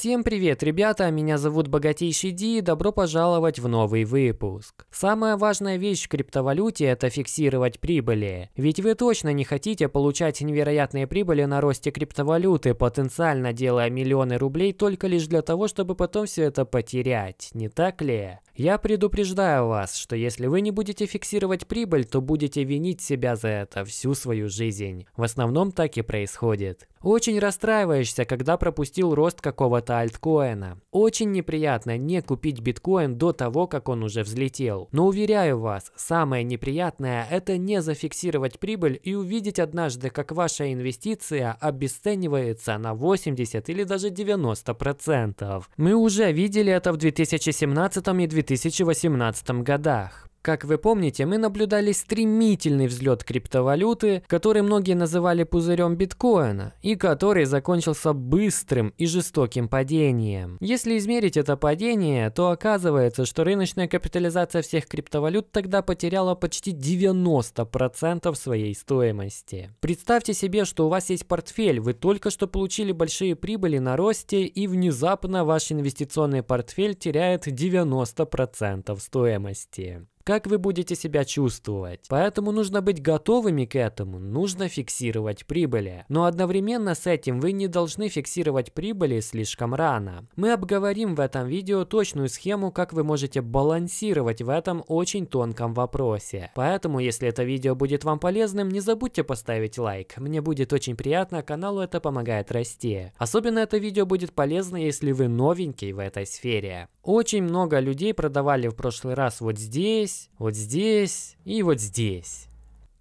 Всем привет, ребята, меня зовут Богатейший Ди и добро пожаловать в новый выпуск. Самая важная вещь в криптовалюте – это фиксировать прибыли. Ведь вы точно не хотите получать невероятные прибыли на росте криптовалюты, потенциально делая миллионы рублей только лишь для того, чтобы потом все это потерять, не так ли? Я предупреждаю вас, что если вы не будете фиксировать прибыль, то будете винить себя за это всю свою жизнь. В основном так и происходит. Очень расстраиваешься, когда пропустил рост какого-то альткоина. Очень неприятно не купить биткоин до того, как он уже взлетел. Но уверяю вас, самое неприятное – это не зафиксировать прибыль и увидеть однажды, как ваша инвестиция обесценивается на 80 или даже 90%. Мы уже видели это в 2017 и 2018 2018 годах. Как вы помните, мы наблюдали стремительный взлет криптовалюты, который многие называли пузырем биткоина, и который закончился быстрым и жестоким падением. Если измерить это падение, то оказывается, что рыночная капитализация всех криптовалют тогда потеряла почти 90% своей стоимости. Представьте себе, что у вас есть портфель, вы только что получили большие прибыли на росте, и внезапно ваш инвестиционный портфель теряет 90% стоимости как вы будете себя чувствовать. Поэтому нужно быть готовыми к этому, нужно фиксировать прибыли. Но одновременно с этим вы не должны фиксировать прибыли слишком рано. Мы обговорим в этом видео точную схему, как вы можете балансировать в этом очень тонком вопросе. Поэтому, если это видео будет вам полезным, не забудьте поставить лайк. Мне будет очень приятно, каналу это помогает расти. Особенно это видео будет полезно, если вы новенький в этой сфере. Очень много людей продавали в прошлый раз вот здесь, здесь, вот здесь и вот здесь.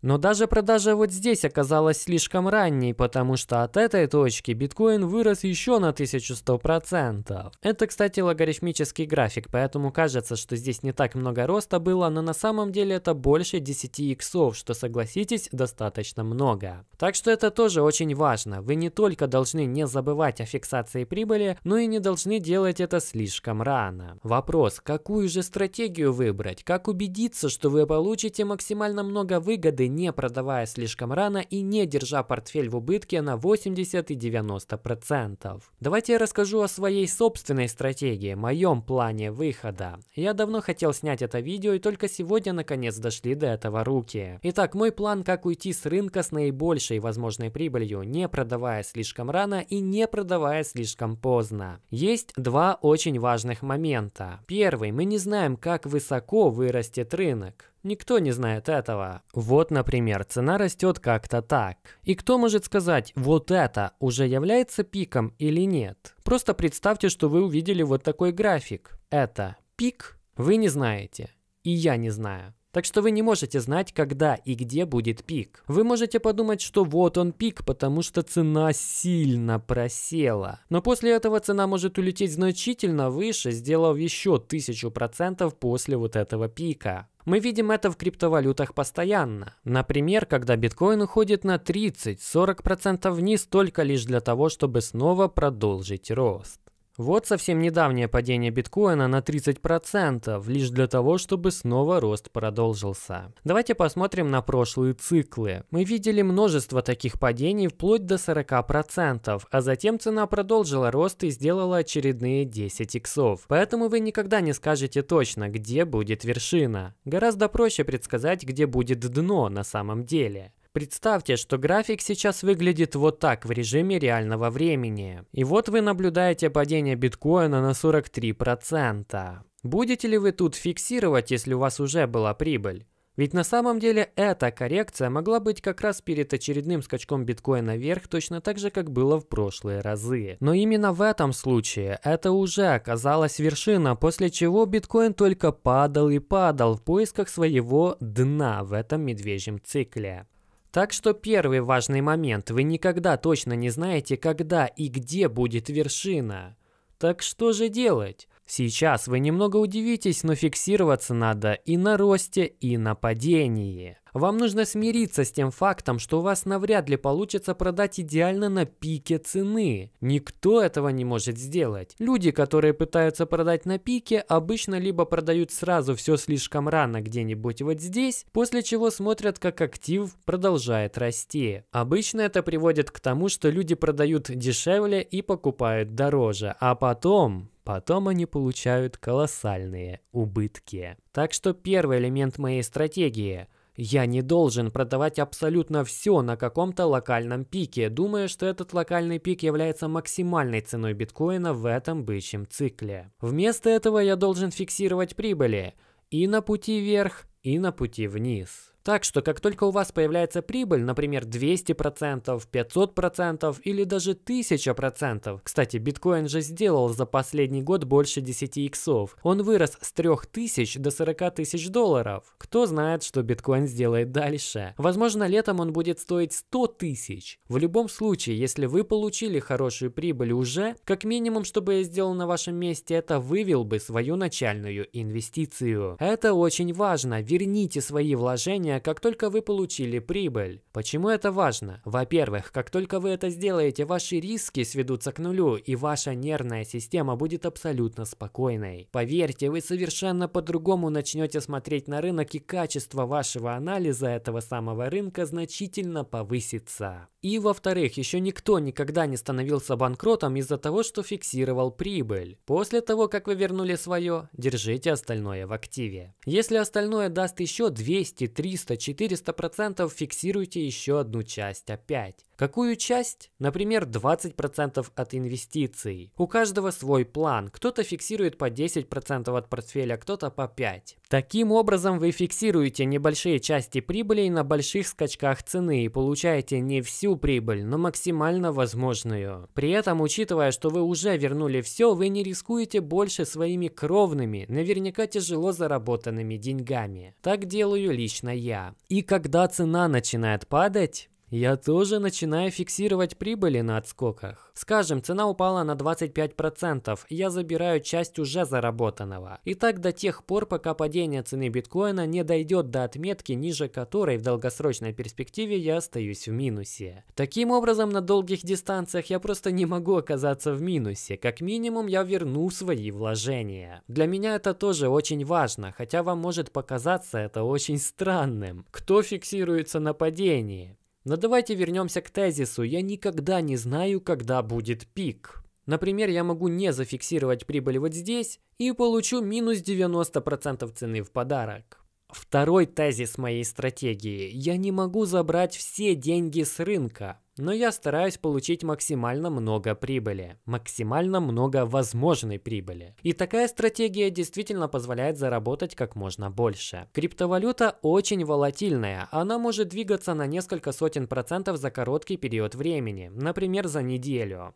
Но даже продажа вот здесь оказалась слишком ранней, потому что от этой точки биткоин вырос еще на 1100%. Это, кстати, логарифмический график, поэтому кажется, что здесь не так много роста было, но на самом деле это больше 10 иксов, что, согласитесь, достаточно много. Так что это тоже очень важно. Вы не только должны не забывать о фиксации прибыли, но и не должны делать это слишком рано. Вопрос, какую же стратегию выбрать? Как убедиться, что вы получите максимально много выгоды не продавая слишком рано и не держа портфель в убытке на 80 и 90%. Давайте я расскажу о своей собственной стратегии, моем плане выхода. Я давно хотел снять это видео и только сегодня наконец дошли до этого руки. Итак, мой план, как уйти с рынка с наибольшей возможной прибылью, не продавая слишком рано и не продавая слишком поздно. Есть два очень важных момента. Первый, мы не знаем, как высоко вырастет рынок. Никто не знает этого. Вот, например, цена растет как-то так. И кто может сказать, вот это уже является пиком или нет? Просто представьте, что вы увидели вот такой график. Это пик? Вы не знаете. И я не знаю. Так что вы не можете знать, когда и где будет пик. Вы можете подумать, что вот он пик, потому что цена сильно просела. Но после этого цена может улететь значительно выше, сделав еще 1000% после вот этого пика. Мы видим это в криптовалютах постоянно. Например, когда биткоин уходит на 30-40% вниз только лишь для того, чтобы снова продолжить рост. Вот совсем недавнее падение биткоина на 30%, лишь для того, чтобы снова рост продолжился. Давайте посмотрим на прошлые циклы. Мы видели множество таких падений вплоть до 40%, а затем цена продолжила рост и сделала очередные 10 иксов. Поэтому вы никогда не скажете точно, где будет вершина. Гораздо проще предсказать, где будет дно на самом деле. Представьте, что график сейчас выглядит вот так в режиме реального времени. И вот вы наблюдаете падение биткоина на 43%. Будете ли вы тут фиксировать, если у вас уже была прибыль? Ведь на самом деле эта коррекция могла быть как раз перед очередным скачком биткоина вверх, точно так же, как было в прошлые разы. Но именно в этом случае это уже оказалась вершина, после чего биткоин только падал и падал в поисках своего дна в этом медвежьем цикле. Так что первый важный момент, вы никогда точно не знаете, когда и где будет вершина. Так что же делать? Сейчас вы немного удивитесь, но фиксироваться надо и на росте, и на падении. Вам нужно смириться с тем фактом, что у вас навряд ли получится продать идеально на пике цены. Никто этого не может сделать. Люди, которые пытаются продать на пике, обычно либо продают сразу все слишком рано где-нибудь вот здесь, после чего смотрят, как актив продолжает расти. Обычно это приводит к тому, что люди продают дешевле и покупают дороже, а потом Потом они получают колоссальные убытки. Так что первый элемент моей стратегии – я не должен продавать абсолютно все на каком-то локальном пике, думая, что этот локальный пик является максимальной ценой биткоина в этом бычьем цикле. Вместо этого я должен фиксировать прибыли и на пути вверх, и на пути вниз. Так что как только у вас появляется прибыль, например, 200%, 500% или даже 1000%, кстати, биткоин же сделал за последний год больше 10 иксов, он вырос с 3000 до 40 тысяч долларов. Кто знает, что биткоин сделает дальше. Возможно, летом он будет стоить 100 тысяч. В любом случае, если вы получили хорошую прибыль уже, как минимум, чтобы я сделал на вашем месте, это вывел бы свою начальную инвестицию. Это очень важно, верните свои вложения как только вы получили прибыль. Почему это важно? Во-первых, как только вы это сделаете, ваши риски сведутся к нулю, и ваша нервная система будет абсолютно спокойной. Поверьте, вы совершенно по-другому начнете смотреть на рынок, и качество вашего анализа этого самого рынка значительно повысится. И во-вторых, еще никто никогда не становился банкротом из-за того, что фиксировал прибыль. После того, как вы вернули свое, держите остальное в активе. Если остальное даст еще 200, 300, 400%, фиксируйте еще одну часть опять. Какую часть? Например, 20% от инвестиций. У каждого свой план. Кто-то фиксирует по 10% от портфеля, кто-то по 5%. Таким образом вы фиксируете небольшие части прибыли на больших скачках цены и получаете не всю прибыль, но максимально возможную. При этом, учитывая, что вы уже вернули все, вы не рискуете больше своими кровными, наверняка тяжело заработанными деньгами. Так делаю лично я. И когда цена начинает падать, я тоже начинаю фиксировать прибыли на отскоках. Скажем, цена упала на 25%, я забираю часть уже заработанного. И так до тех пор, пока падение цены биткоина не дойдет до отметки, ниже которой в долгосрочной перспективе я остаюсь в минусе. Таким образом, на долгих дистанциях я просто не могу оказаться в минусе, как минимум я верну свои вложения. Для меня это тоже очень важно, хотя вам может показаться это очень странным. Кто фиксируется на падении? Но давайте вернемся к тезису «я никогда не знаю, когда будет пик». Например, я могу не зафиксировать прибыль вот здесь и получу минус 90% цены в подарок. Второй тезис моей стратегии – я не могу забрать все деньги с рынка но я стараюсь получить максимально много прибыли, максимально много возможной прибыли. И такая стратегия действительно позволяет заработать как можно больше. Криптовалюта очень волатильная, она может двигаться на несколько сотен процентов за короткий период времени, например за неделю.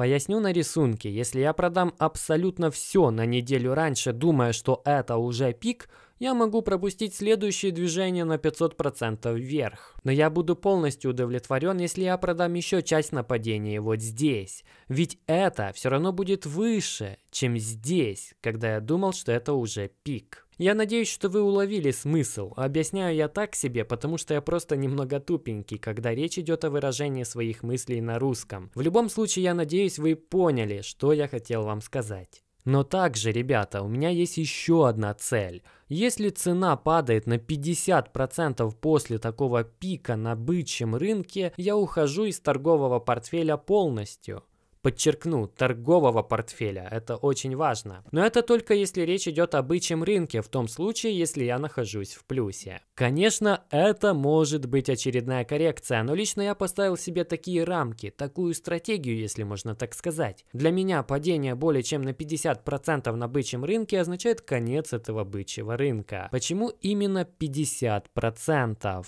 Поясню на рисунке, если я продам абсолютно все на неделю раньше, думая, что это уже пик, я могу пропустить следующее движение на 500% вверх. Но я буду полностью удовлетворен, если я продам еще часть нападения вот здесь. Ведь это все равно будет выше, чем здесь, когда я думал, что это уже пик. Я надеюсь, что вы уловили смысл. Объясняю я так себе, потому что я просто немного тупенький, когда речь идет о выражении своих мыслей на русском. В любом случае, я надеюсь, вы поняли, что я хотел вам сказать. Но также, ребята, у меня есть еще одна цель. Если цена падает на 50% после такого пика на бычьем рынке, я ухожу из торгового портфеля полностью. Подчеркну, торгового портфеля. Это очень важно. Но это только если речь идет о бычьем рынке, в том случае, если я нахожусь в плюсе. Конечно, это может быть очередная коррекция, но лично я поставил себе такие рамки, такую стратегию, если можно так сказать. Для меня падение более чем на 50% на бычьем рынке означает конец этого бычьего рынка. Почему именно 50%?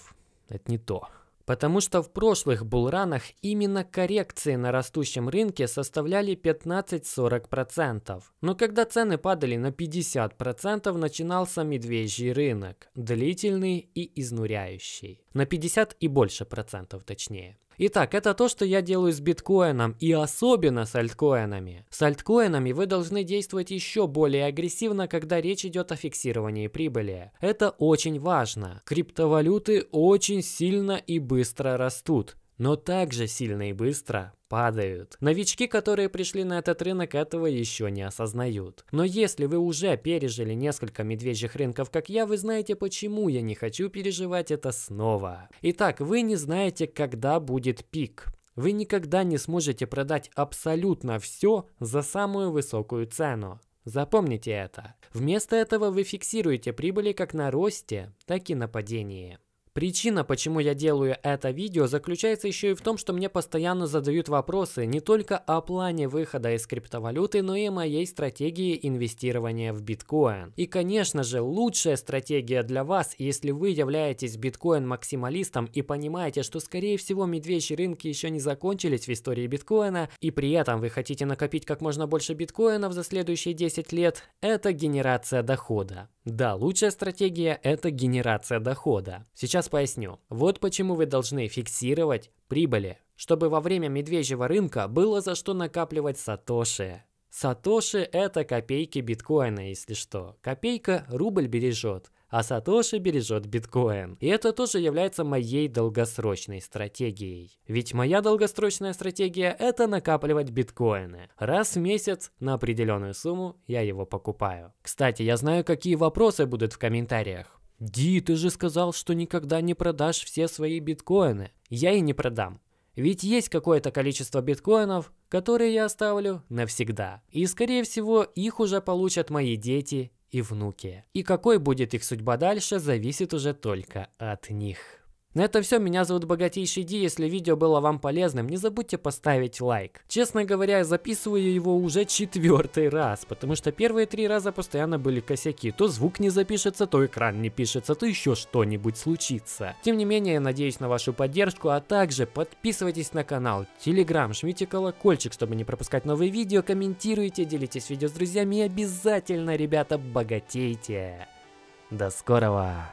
Это не то. Потому что в прошлых булранах именно коррекции на растущем рынке составляли 15-40%. Но когда цены падали на 50%, начинался медвежий рынок, длительный и изнуряющий. На 50 и больше процентов точнее. Итак, это то, что я делаю с биткоином и особенно с альткоинами. С альткоинами вы должны действовать еще более агрессивно, когда речь идет о фиксировании прибыли. Это очень важно. Криптовалюты очень сильно и быстро растут но также сильно и быстро падают. Новички, которые пришли на этот рынок, этого еще не осознают. Но если вы уже пережили несколько медвежьих рынков, как я, вы знаете, почему я не хочу переживать это снова. Итак, вы не знаете, когда будет пик. Вы никогда не сможете продать абсолютно все за самую высокую цену. Запомните это. Вместо этого вы фиксируете прибыли как на росте, так и на падении. Причина, почему я делаю это видео, заключается еще и в том, что мне постоянно задают вопросы не только о плане выхода из криптовалюты, но и моей стратегии инвестирования в биткоин. И, конечно же, лучшая стратегия для вас, если вы являетесь биткоин-максималистом и понимаете, что, скорее всего, медвежьи рынки еще не закончились в истории биткоина, и при этом вы хотите накопить как можно больше биткоинов за следующие 10 лет, это генерация дохода. Да, лучшая стратегия – это генерация дохода. Сейчас поясню. Вот почему вы должны фиксировать прибыли, чтобы во время медвежьего рынка было за что накапливать сатоши. Сатоши – это копейки биткоина, если что. Копейка рубль бережет – а Сатоши бережет биткоин. И это тоже является моей долгосрочной стратегией. Ведь моя долгосрочная стратегия – это накапливать биткоины. Раз в месяц на определенную сумму я его покупаю. Кстати, я знаю, какие вопросы будут в комментариях. Ди, ты же сказал, что никогда не продашь все свои биткоины. Я и не продам. Ведь есть какое-то количество биткоинов, которые я оставлю навсегда. И скорее всего их уже получат мои дети и внуки. И какой будет их судьба дальше, зависит уже только от них. На это все, меня зовут Богатейший Ди, если видео было вам полезным, не забудьте поставить лайк. Честно говоря, я записываю его уже четвертый раз, потому что первые три раза постоянно были косяки. То звук не запишется, то экран не пишется, то еще что-нибудь случится. Тем не менее, я надеюсь на вашу поддержку, а также подписывайтесь на канал, телеграм, жмите колокольчик, чтобы не пропускать новые видео, комментируйте, делитесь видео с друзьями и обязательно, ребята, богатейте. До скорого!